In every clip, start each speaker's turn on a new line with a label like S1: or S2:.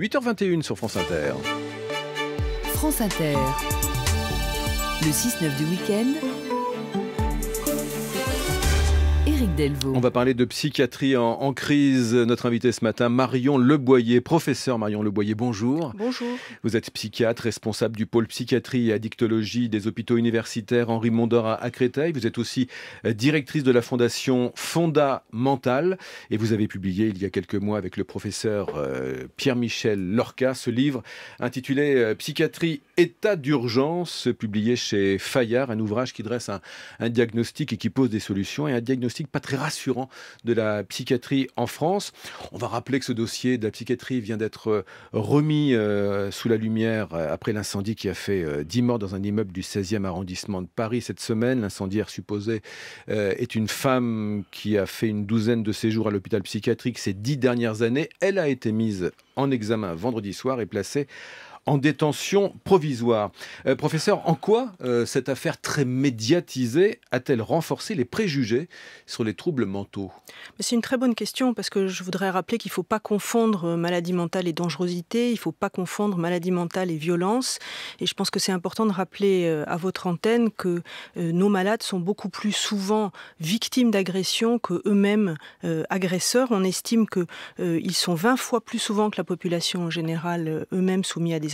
S1: 8h21 sur France Inter.
S2: France Inter.
S1: Le 6-9 du week-end. On va parler de psychiatrie en, crise. Notre invité ce matin, Marion Leboyer, professeur Marion Leboyer, bonjour. Bonjour. Vous êtes psychiatre, responsable du pôle psychiatrie et addictologie des hôpitaux universitaires Henri Mondor à, Créteil. Vous êtes aussi euh, directrice de la fondation Fonda Mental. et vous avez publié il y a quelques mois avec le professeur euh, Pierre-Michel Lorca ce livre intitulé euh, Psychiatrie état d'urgence, publié chez Fayard, un ouvrage qui dresse un, un diagnostic et qui pose des solutions et un diagnostic pas très rassurant de la psychiatrie en France. On va rappeler que ce dossier de la psychiatrie vient d'être euh, remis euh, sous la lumière euh, après l'incendie qui a fait 10 morts dans un immeuble du 16e arrondissement de Paris cette semaine. L'incendiaire supposé est une femme qui a fait une douzaine de séjours à l'hôpital psychiatrique ces dix dernières années. Elle a été mise en examen vendredi soir et placée en détention provisoire. Euh, professeur, en quoi euh, cette affaire très médiatisée a-t-elle renforcé les préjugés sur les troubles mentaux
S2: C'est une très bonne question parce que je voudrais rappeler qu'il ne faut pas confondre euh, maladie mentale et dangerosité, il ne faut pas confondre maladie mentale et violence. Et je pense que c'est important de rappeler à votre antenne que nos malades sont beaucoup plus souvent victimes d'agressions que eux-mêmes agresseurs. On estime qu'ils sont 20 fois plus souvent que la population en général eux-mêmes soumis à des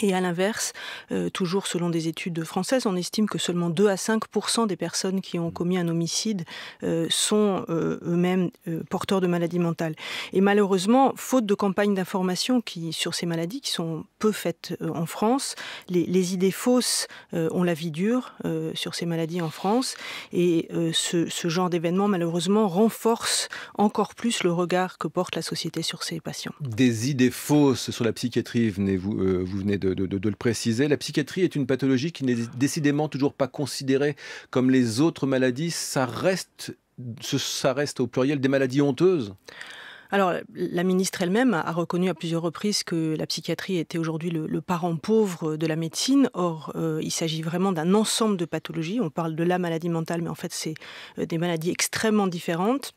S2: Et à l'inverse, euh, toujours selon des études françaises, on estime que seulement 2 à 5 des personnes qui ont commis un homicide euh, sont euh, eux-mêmes porteurs de maladies mentales. Et malheureusement, faute de campagnes d'information qui sur ces maladies qui sont peu faites en France, les, idées fausses ont la vie dure sur ces maladies en France. Et ce, genre d'événement, malheureusement, renforce encore plus le regard que porte la société sur ces patients.
S1: Des idées fausses sur la psychiatrie, venez vous, vous venez de, le préciser. La psychiatrie est une pathologie qui n'est décidément toujours pas considérée comme les autres maladies. Ça reste, ça reste au pluriel des maladies honteuses.
S2: Alors, la ministre elle-même a reconnu à plusieurs reprises que la psychiatrie était aujourd'hui le, parent pauvre de la médecine. Or, euh, il s'agit vraiment d'un ensemble de pathologies. On parle de la maladie mentale, mais en fait, c'est euh, des maladies extrêmement différentes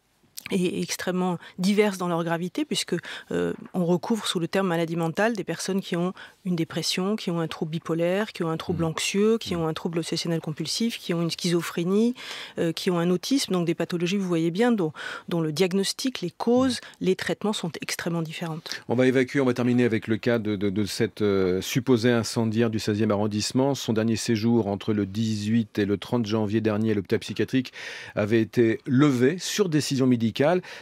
S2: et extrêmement diverses dans leur gravité, puisque euh, on recouvre sous le terme maladie mentale des personnes qui ont une dépression, qui ont un trouble bipolaire, qui ont un trouble mm. anxieux, qui mm. ont un trouble obsessionnel compulsif, qui ont une schizophrénie, euh, qui ont un autisme, donc des pathologies, vous voyez bien, dont, le diagnostic, les causes, mm. les traitements sont extrêmement différents.
S1: On va évacuer, on va terminer avec le cas de, cette euh, supposée incendiaire du 16e arrondissement. Son dernier séjour entre le 18 et le 30 janvier dernier à l'hôpital psychiatrique avait été levé sur décision médicale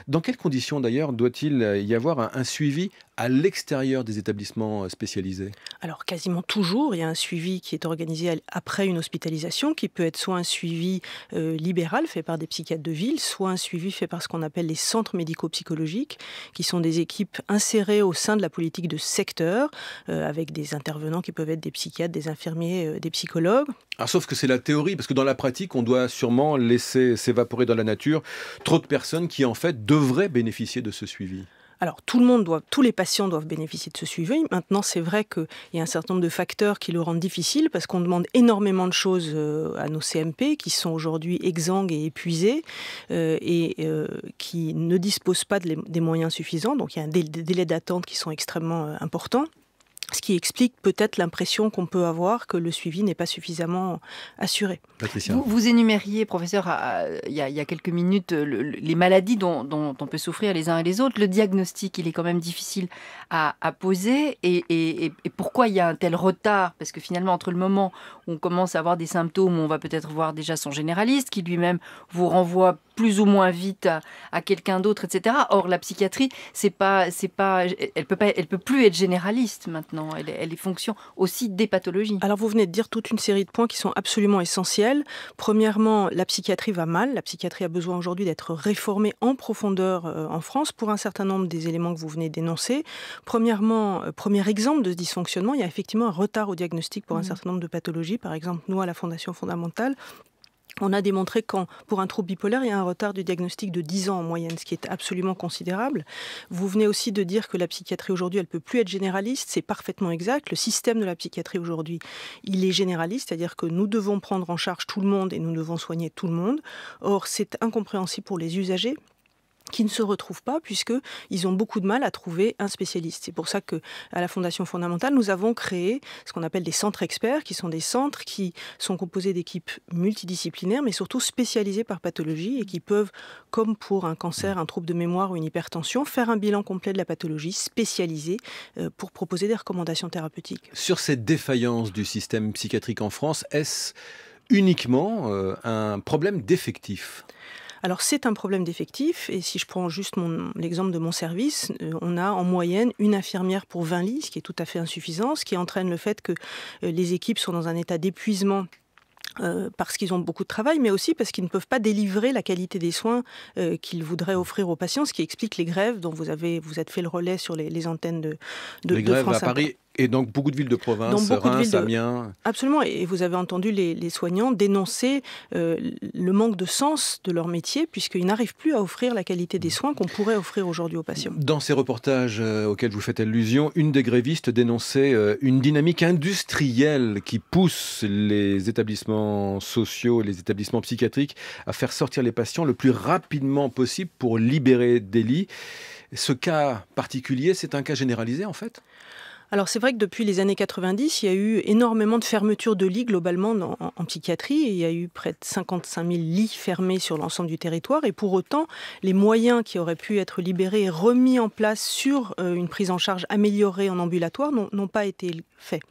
S1: dans quelles conditions d'ailleurs doit-il y avoir un suivi à l'extérieur des établissements euh, spécialisés
S2: Alors quasiment toujours, il y a un suivi qui est organisé après une hospitalisation, qui peut être soit un suivi euh, libéral fait par des psychiatres de ville, soit un suivi fait par ce qu'on appelle les centres médico-psychologiques, qui sont des équipes insérées au sein de la politique de secteur, euh, avec des intervenants qui peuvent être des psychiatres, des infirmiers, des psychologues.
S1: Alors, sauf que c'est la théorie, parce que dans la pratique, on doit sûrement laisser s'évaporer dans la nature trop de personnes qui en fait devraient bénéficier de ce suivi.
S2: Alors le tous les patients doivent bénéficier de ce suivi. Maintenant, c'est vrai qu'il y a un certain nombre de facteurs qui le rendent difficile parce qu'on demande énormément de choses euh, à nos CMP qui sont aujourd'hui exsangues et épuisés euh, et euh, qui ne disposent pas des moyens suffisants. Donc il y a des délais d'attente qui sont extrêmement importants ce qui explique peut-être l'impression qu'on peut avoir que le suivi n'est pas suffisamment assuré. Vous, énumériez, professeur, il y, a quelques minutes, les maladies dont, on peut souffrir les uns et les autres. Le diagnostic, il est quand même difficile à, poser. Et, et, pourquoi il y a un tel retard Parce que finalement, entre le moment où on commence à avoir des symptômes, on va peut-être voir déjà son généraliste qui lui-même vous renvoie plus ou moins vite à, quelqu'un d'autre, etc. Or, la psychiatrie, c'est pas, c'est pas, elle peut pas, elle peut plus être généraliste maintenant. Elle, elle, est fonction aussi des pathologies. Alors, vous venez de dire toute une série de points qui sont absolument essentiels. Premièrement, la psychiatrie va mal. La psychiatrie a besoin aujourd'hui d'être réformée en profondeur euh, en France pour un certain nombre des éléments que vous venez d'énoncer. Premièrement, euh, premier exemple de ce dysfonctionnement, il y a effectivement un retard au diagnostic pour un mmh. certain nombre de pathologies. Par exemple, nous à la Fondation fondamentale, on a démontré qu'en pour un trouble bipolaire, il y a un retard du diagnostic de 10 ans en moyenne, ce qui est absolument considérable. Vous venez aussi de dire que la psychiatrie aujourd'hui, elle peut plus être généraliste, c'est parfaitement exact. Le système de la psychiatrie aujourd'hui, il est généraliste, c'est-à-dire que nous devons prendre en charge tout le monde et nous devons soigner tout le monde. Or, c'est incompréhensible pour les usagers qui ne se retrouvent pas puisque ils ont beaucoup de mal à trouver un spécialiste. C'est pour ça que à la Fondation fondamentale, nous avons créé ce qu'on appelle des centres experts qui sont des centres qui sont composés d'équipes multidisciplinaires mais surtout spécialisées par pathologie et qui peuvent comme pour un cancer, un trouble de mémoire ou une hypertension, faire un bilan complet de la pathologie spécialisée euh, pour proposer des recommandations thérapeutiques.
S1: Sur cette défaillance du système psychiatrique en France, est-ce uniquement euh, un problème d'effectifs alors c'est un
S2: problème d'effectif, et si je prends juste l'exemple de mon service, euh, on a en moyenne une infirmière pour 20 lits, ce qui est tout à fait insuffisant, ce qui entraîne le fait que euh, les équipes sont dans un état d'épuisement euh, parce qu'ils ont beaucoup de travail, mais aussi parce qu'ils ne peuvent pas délivrer la qualité des soins qu'ils voudraient offrir aux patients, ce qui explique les grèves dont vous avez vous êtes fait le relais sur les, antennes de,
S1: de, France à Paris et donc beaucoup de villes de province, Reims, Amiens.
S2: Absolument, et vous avez entendu les, soignants dénoncer euh, le manque de sens de leur métier, puisqu'ils n'arrivent plus à offrir la qualité des soins qu'on pourrait offrir aujourd'hui aux patients.
S1: Dans ces reportages euh, auxquels vous faites allusion, une des grévistes dénonçait euh, une dynamique industrielle qui pousse les établissements sociaux, et les établissements psychiatriques à faire sortir les patients le plus rapidement possible pour libérer des lits. Ce cas particulier, c'est un cas généralisé en fait
S2: alors c'est vrai que depuis les années 90, il y a eu énormément de fermetures de lits globalement en, psychiatrie. il y a eu près de 55 000 lits fermés sur l'ensemble du territoire. Et pour autant, les moyens qui auraient pu être libérés et remis en place sur euh, une prise en charge améliorée en ambulatoire n'ont pas été faits.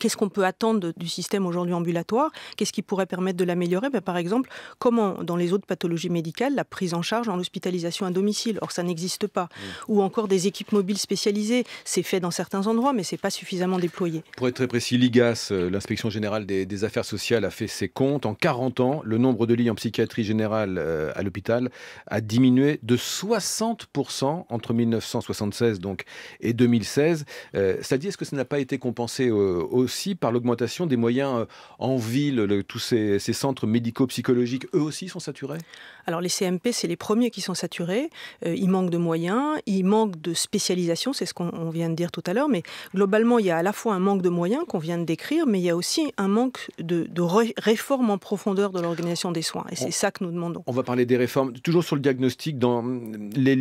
S2: Qu'est-ce qu'on peut attendre du système aujourd'hui ambulatoire Qu'est-ce qui pourrait permettre de l'améliorer ben, Par exemple, comment dans les autres pathologies médicales, la prise en charge en hospitalisation à domicile, or ça n'existe pas. Mmh. Ou encore des équipes mobiles spécialisées, c'est fait dans certains endroits, mais ce n'est pas suffisamment déployé.
S1: Pour être très précis, l'IGAS, euh, l'inspection générale des, affaires sociales, a fait ses comptes. En 40 ans, le nombre de lits en psychiatrie générale euh, à l'hôpital a diminué de 60% entre 1976 donc, et 2016. cest ça dit, est-ce que ça n'a pas été compensé au aussi par l'augmentation des moyens euh, en ville. tous ces, ces centres médico-psychologiques,
S2: eux aussi, sont saturés alors les CMP, c'est les premiers qui sont saturés. Euh, il manque de moyens, il manque de spécialisation, c'est ce qu'on vient de dire tout à l'heure. Mais globalement, il y a à la fois un manque de moyens qu'on vient de décrire, mais il y a aussi un manque de, réformes réforme en profondeur de l'organisation des soins. Et c'est ça
S1: que nous demandons. On va parler des réformes, toujours sur le diagnostic, dans mm, les,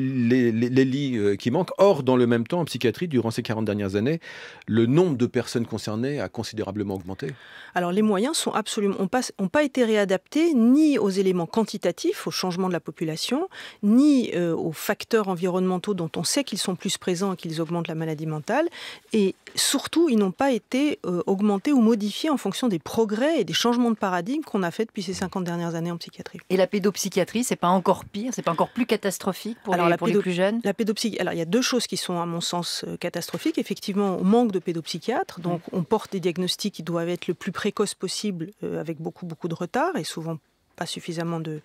S1: lits euh, qui manquent. Or, dans le même temps, en psychiatrie, durant ces 40 dernières années, le nombre de personnes concernées a considérablement augmenté. Alors les
S2: moyens sont absolument, n'ont pas, pas été réadaptés ni aux éléments quantitatifs, aux changement de la population, ni euh, aux facteurs environnementaux dont on sait qu'ils sont plus présents et qu'ils augmentent la maladie mentale. Et surtout, ils n'ont pas été euh, augmentés ou modifiés en fonction des progrès et des changements de paradigme qu'on a fait depuis ces 50 dernières années en psychiatrie. Et la pédopsychiatrie, c'est pas encore pire, c'est pas encore plus catastrophique pour, les, la pour plus jeunes la Alors, il y a deux choses qui sont, à mon sens, euh, catastrophiques. Effectivement, on manque de pédopsychiatres, donc mmh. on porte des diagnostics qui doivent être le plus précoce possible, avec beaucoup, beaucoup de retard et souvent pas suffisamment de,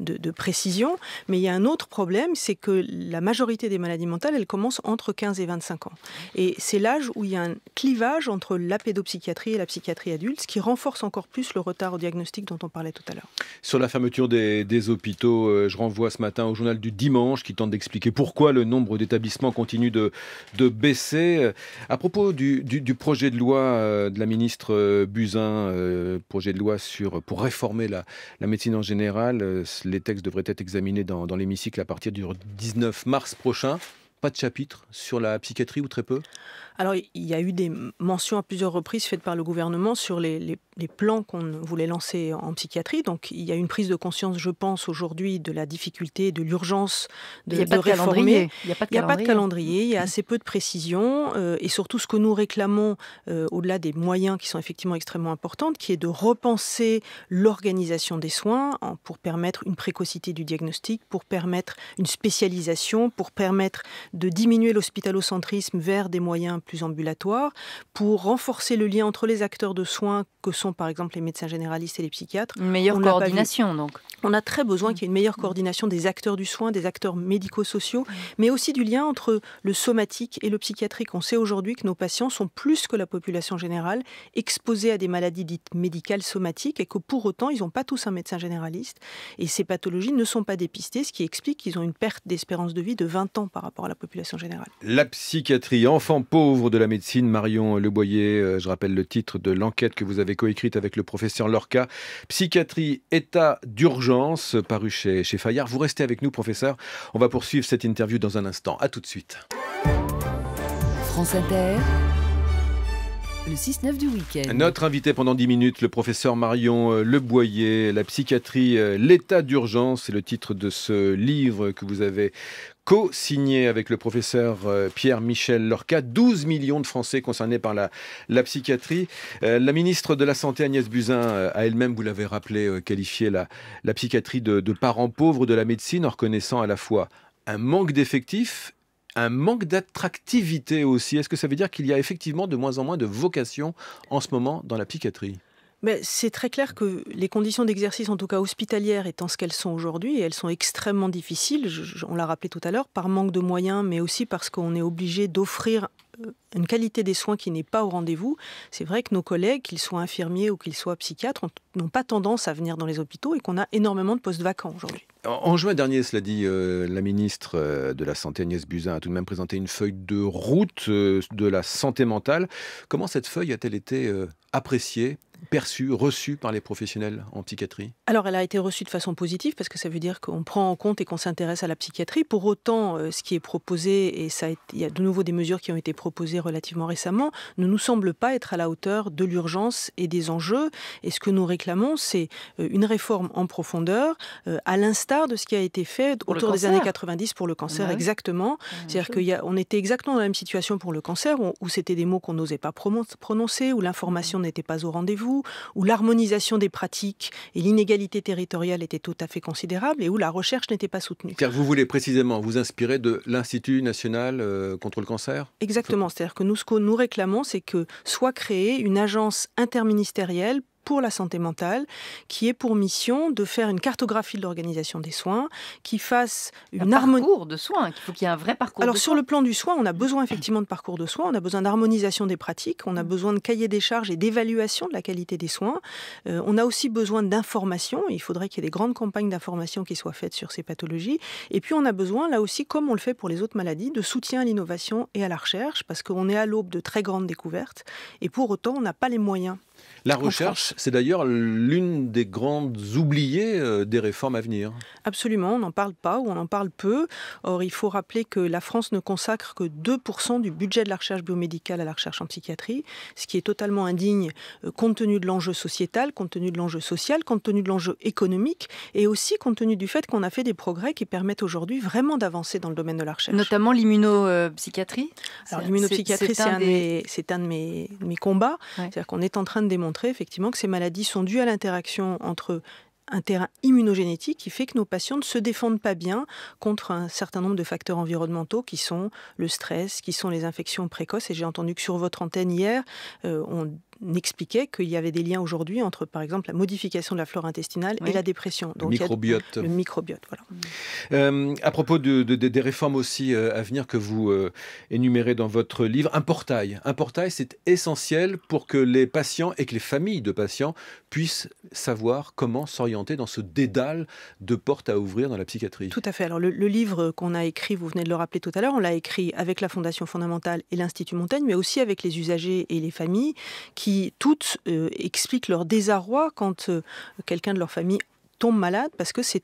S2: de, précision. Mais il y a un autre problème, c'est que la majorité des maladies mentales, elles commencent entre 15 et 25 ans. Et c'est l'âge où il y a un clivage entre la pédopsychiatrie et la psychiatrie adulte, ce qui renforce encore plus le retard au diagnostic dont on parlait tout à l'heure.
S1: Sur la fermeture des, hôpitaux, euh, je renvoie ce matin au journal du dimanche qui tente d'expliquer pourquoi le nombre d'établissements continue de, de baisser. Euh, à propos du, projet de loi euh, de la ministre Buzyn, projet de loi sur, pour réformer la, la médecine, en général, euh, les textes devraient être examinés dans, dans l'hémicycle à partir du 19 mars prochain. Pas de chapitre sur la psychiatrie ou très peu
S2: alors, il y a eu des mentions à plusieurs reprises faites par le gouvernement sur les, plans qu'on voulait lancer en psychiatrie. Donc, il y a une prise de conscience, je pense, aujourd'hui de la difficulté, de l'urgence de, réformer. Il n'y a, pas de, a pas de calendrier, il y a mm-hmm. assez peu de précisions euh, et surtout, ce que nous réclamons, euh, au-delà des moyens qui sont effectivement extrêmement importants, qui est de repenser l'organisation des soins pour permettre une précocité du diagnostic, pour permettre une spécialisation, pour permettre de diminuer l'hospitalocentrisme vers des moyens plus ambulatoire, pour renforcer le lien entre les acteurs de soins que sont par exemple les médecins généralistes et les psychiatres. Une meilleure coordination donc. On a très besoin mm. qu'il y ait une meilleure coordination des acteurs du soin, des acteurs médico-sociaux, mais aussi du lien entre le somatique et le psychiatrique. On sait aujourd'hui que nos patients sont plus que la population générale exposés à des maladies dites médicales somatiques et que pour autant ils n'ont pas tous un médecin généraliste et ces pathologies ne sont pas dépistées, ce qui explique qu'ils ont une perte d'espérance de vie de 20 ans par rapport à la population générale.
S1: La psychiatrie enfant pauvre de la médecine, Marion Leboyer, euh, je rappelle le titre de l'enquête que vous avez coécrite avec le professeur Lorca, Psychiatrie, état d'urgence, paru chez, chez Fayard. Vous restez avec nous, professeur. On va poursuivre cette interview dans un instant. À tout de suite.
S2: France Inter le 6-9 du week-end. Notre
S1: invité pendant 10 minutes, le professeur Marion euh, Leboyer, la psychiatrie, euh, l'état d'urgence, c'est le titre de ce livre que vous avez co-signé avec le professeur euh, Pierre-Michel Lorca, 12 millions de Français concernés par la, psychiatrie. la ministre de la Santé, Agnès Buzyn, a elle-même, vous l'avez rappelé, qualifié la, psychiatrie de, parents pauvres de la médecine en reconnaissant à la fois un manque d'effectifs un manque d'attractivité aussi. Est-ce que ça veut dire qu'il y a effectivement de moins en moins de vocations en ce moment dans la
S2: Mais c'est très clair que les conditions d'exercice, en tout cas hospitalières, étant ce qu'elles sont aujourd'hui, elles sont extrêmement difficiles, on l'a rappelé tout à l'heure, par manque de moyens, mais aussi parce qu'on est obligé d'offrir une qualité des soins qui n'est pas au rendez-vous, c'est vrai que nos collègues, qu'ils soient infirmiers ou qu'ils soient psychiatres, n'ont pas tendance à venir dans les hôpitaux et qu'on a énormément de postes vacants aujourd'hui.
S1: En juin dernier, cela dit, euh, la ministre euh, de la Santé Agnès Buzyn a tout de même présenté une feuille de route euh, de la santé mentale. Comment cette feuille a-t-elle été appréciée perçue, reçue par les professionnels en psychiatrie
S2: Alors, elle a été reçue de façon positive parce que ça veut dire qu'on prend en compte et qu'on s'intéresse à la psychiatrie. Pour autant, euh, ce qui est proposé, et ça il y a de nouveau des mesures qui ont été proposées relativement récemment, ne nous semble pas être à la hauteur de l'urgence et des enjeux. Et ce que nous réclamons, c'est euh, une réforme en profondeur, euh, à l'instar de ce qui a été fait autour des années 90 pour le cancer, exactement. C'est-à-dire qu'on était exactement dans la même situation pour le cancer, où, où c'était des mots qu'on n'osait pas prononcer, où l'information mm. n'était pas au rendez-vous où l'harmonisation des pratiques et l'inégalité territoriale étaient tout à fait considérables et où la recherche n'était pas
S1: soutenue. Car vous voulez précisément vous inspirer de l'Institut national euh, contre le cancer
S2: Exactement, c'est-à-dire que nous, ce que nous réclamons, c'est que soit créée une agence interministérielle pour la santé mentale, qui est pour mission de faire une cartographie de l'organisation des soins, qui fasse une harmonie. Un parcours de soins, il faut qu'il y ait un vrai parcours Alors, sur le plan du soin, on a besoin effectivement de parcours de soins, on a besoin d'harmonisation des pratiques, on a mm. besoin de cahiers des charges et d'évaluation de la qualité des soins. Euh, on a aussi besoin d'informations, il faudrait qu'il y ait des grandes campagnes d'information qui soient faites sur ces pathologies. Et puis, on a besoin, là aussi, comme on le fait pour les autres maladies, de soutien à l'innovation et à la recherche, parce qu'on est à l'aube de très grandes découvertes, et pour autant, on n'a pas les moyens
S1: la recherche, c'est d'ailleurs l'une des grandes oubliées euh, des réformes à venir.
S2: Absolument, on n'en parle pas ou on en parle peu. Or, il faut rappeler que la France ne consacre que 2% du budget de la recherche biomédicale à la recherche en psychiatrie, ce qui est totalement indigne euh, compte tenu de l'enjeu sociétal, compte tenu de l'enjeu social, compte tenu de l'enjeu économique et aussi compte tenu du fait qu'on a fait des progrès qui permettent aujourd'hui vraiment d'avancer dans le domaine de la recherche. Notamment l'immunopsychiatrie Alors l'immunopsychiatrie, c'est un, de mes, combats. C'est-à-dire qu'on est en train de démontrer effectivement que ces maladies sont dues à l'interaction entre un terrain immunogénétique qui fait que nos patients ne se défendent pas bien contre un certain nombre de facteurs environnementaux qui sont le stress, qui sont les infections précoces. Et j'ai entendu que sur votre antenne hier, euh, on n'expliquait qu'il y avait des liens aujourd'hui entre, par exemple, la modification de la flore intestinale et la dépression. Donc, le microbiote. le microbiote, voilà.
S1: Euh, à propos de, des réformes aussi euh, à venir que vous euh, énumérez dans votre livre, un portail. Un portail, c'est essentiel pour que les patients et que les familles de patients puissent savoir comment s'orienter dans ce dédale de portes à ouvrir dans la psychiatrie. Tout
S2: à fait. Alors, le livre qu'on a écrit, vous venez de le rappeler tout à l'heure, on l'a écrit avec la Fondation fondamentale et l'Institut Montaigne, mais aussi avec les usagers et les familles qui toutes euh, expliquent leur désarroi quand euh, quelqu'un de leur famille tombe malade parce que c'est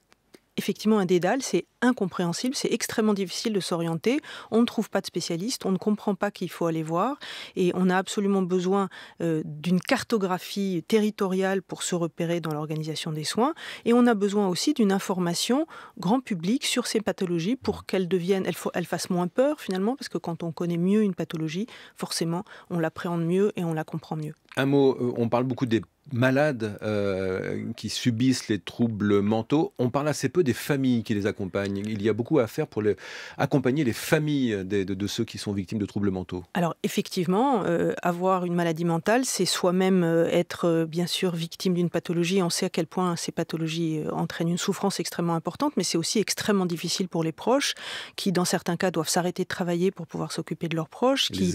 S2: effectivement un dédale, c'est incompréhensible, c'est extrêmement difficile de s'orienter, on ne trouve pas de spécialiste, on ne comprend pas qu'il faut aller voir et on a absolument besoin euh, d'une cartographie territoriale pour se repérer dans l'organisation des soins et on a besoin aussi d'une information grand public sur ces pathologies pour qu'elles deviennent, elles fassent moins peur finalement parce que quand on connaît mieux une pathologie, forcément on l'appréhende mieux et on la comprend mieux.
S1: Un mot, euh, on parle beaucoup des malades euh, qui subissent les troubles mentaux, on parle assez peu des familles qui les accompagnent. Il y a beaucoup à faire pour les, accompagner les familles de, ceux qui sont victimes de troubles mentaux.
S2: Alors effectivement, euh, avoir une maladie mentale, c'est soi-même euh, être bien sûr victime d'une pathologie. On sait à quel point ces pathologies entraînent une souffrance extrêmement importante, mais c'est aussi extrêmement difficile pour les proches qui, dans certains cas, doivent s'arrêter de travailler pour pouvoir s'occuper de leurs proches, qui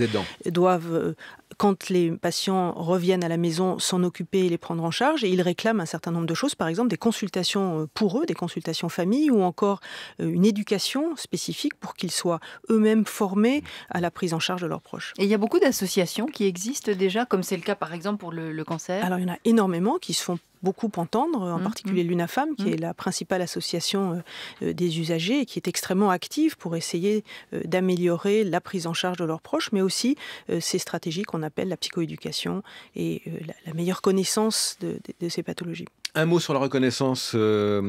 S2: doivent, quand les patients reviennent à la maison, s'en occuper les prendre en charge. Et ils réclament un certain nombre de choses, par exemple des consultations euh, pour eux, des consultations famille ou encore euh, une éducation spécifique pour qu'ils soient eux-mêmes formés à la prise en charge de leurs proches. Et il y a beaucoup d'associations qui existent déjà, comme c'est le cas par exemple pour le, le cancer Alors il y en a énormément qui se font beaucoup entendre, en mm-hmm. particulier l'UNAFAM, qui mm-hmm. est la principale association euh, euh, des usagers et qui est extrêmement active pour essayer euh, d'améliorer la prise en charge de leurs proches, mais aussi ces stratégies qu'on appelle la psychoéducation et la, meilleure connaissance de ces pathologies.
S1: Un mot sur la reconnaissance euh,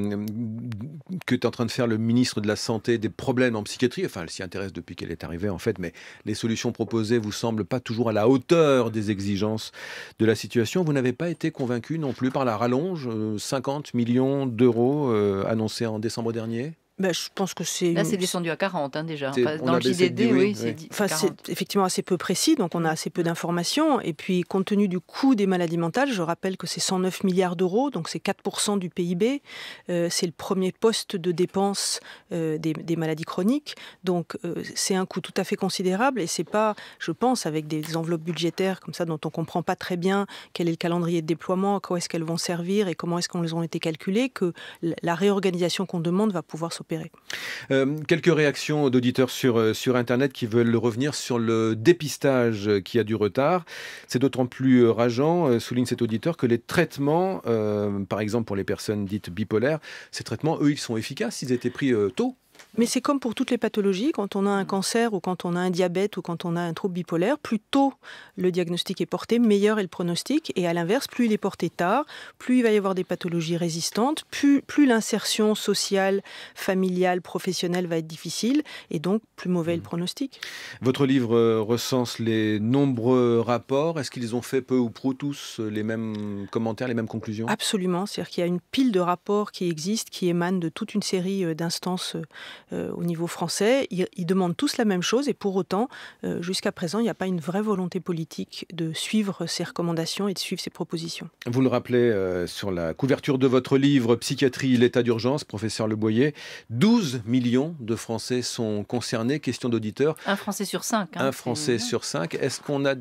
S1: que tu en train de faire le ministre de la Santé des problèmes en psychiatrie. Enfin, elle s'y intéresse depuis qu'elle est arrivée, en fait, mais les solutions proposées vous semblent pas toujours à la hauteur des exigences de la situation. Vous n'avez pas été convaincu non plus par la rallonge, 50 euh, millions d'euros euh, annoncés en décembre dernier
S2: bah, je pense que c'est. Là, c'est descendu à 40 hein, déjà. dans le JDD, oui, c'est effectivement assez peu précis, donc on a assez peu d'informations. Et puis, compte tenu du coût des maladies mentales, je rappelle que c'est 109 milliards d'euros, donc c'est 4% du PIB. Euh, c'est le premier poste de dépense euh, des, maladies chroniques. Donc, euh, c'est un coût tout à fait considérable. Et c'est pas, je pense, avec des enveloppes budgétaires comme ça, dont on comprend pas très bien quel est le calendrier de déploiement, à quoi est-ce qu'elles vont servir et comment est-ce qu'on les ont été calculées, que la réorganisation qu'on demande va pouvoir se
S1: euh, quelques réactions d'auditeurs sur, euh, sur Internet qui veulent revenir sur le dépistage qui a du retard. C'est d'autant plus euh, rageant, souligne cet auditeur, que les traitements, par exemple pour les personnes dites bipolaires, ces traitements, eux, ils sont efficaces, ils étaient pris tôt.
S2: Mais c'est comme pour toutes les pathologies, quand on a un mm. cancer ou quand on a un diabète ou quand on a un trouble bipolaire, plus tôt le diagnostic est porté, meilleur est le pronostic. Et à l'inverse, plus il est porté tard, plus il va y avoir des pathologies résistantes, plus, l'insertion sociale, familiale, professionnelle va être difficile et donc plus mauvais est le mm. pronostic.
S1: Votre livre euh, recense les nombreux rapports. Est-ce qu'ils ont fait peu ou prou tous euh, les mêmes commentaires, les mêmes conclusions
S2: Absolument. C'est-à-dire qu'il y a une pile de rapports qui existent, qui émanent de toute une série euh, d'instances euh, au niveau français. Ils, demandent tous la même chose et pour autant, euh, jusqu'à présent, il n'y a pas une vraie volonté politique de suivre ces recommandations et de suivre ces propositions.
S1: Vous le rappelez euh, sur la couverture de votre livre Psychiatrie, l'état d'urgence, professeur Leboyer, 12 millions de Français sont concernés. Question d'auditeur. Un Français sur cinq. Hein, un Français sur cinq. Est-ce qu'on a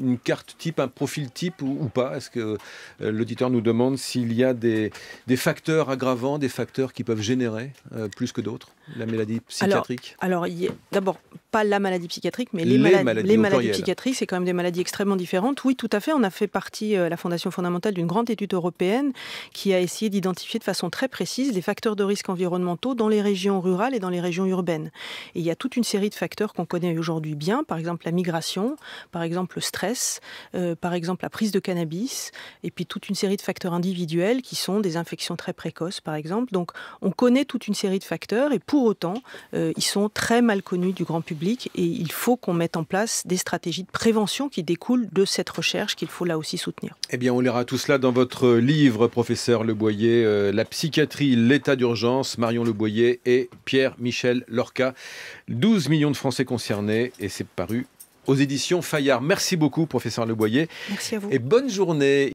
S1: une carte type, un profil type ou, pas Est-ce que l'auditeur nous demande s'il y a des, facteurs aggravants, des facteurs qui peuvent générer plus que d'autres La maladie psychiatrique
S2: Alors, d'abord, pas la maladie psychiatrique, mais les, maladies, psychiatriques, c'est quand même des maladies extrêmement différentes. Oui, tout à fait, on a fait partie, euh, la Fondation fondamentale, d'une grande étude européenne qui a essayé d'identifier de façon très précise les facteurs de risque environnementaux dans les régions rurales et dans les régions urbaines. Et il y a toute une série de facteurs qu'on connaît aujourd'hui bien, par exemple la migration, par exemple le stress, euh, par exemple la prise de cannabis, et puis toute une série de facteurs individuels qui sont des infections très précoces, par exemple. Donc, on connaît toute une série de facteurs et pour autant, euh, ils sont très mal connus du grand public et il faut qu'on mette en place des stratégies de prévention qui découlent de cette recherche qu'il faut là aussi soutenir.
S1: Eh bien, on lira tout cela dans votre livre, professeur Le Boyer, euh, La psychiatrie, l'état d'urgence, Marion Le Boyer et Pierre-Michel Lorca. 12 millions de Français concernés et c'est paru aux éditions Fayard. Merci beaucoup, professeur Le Boyer. Merci à vous. Et bonne journée.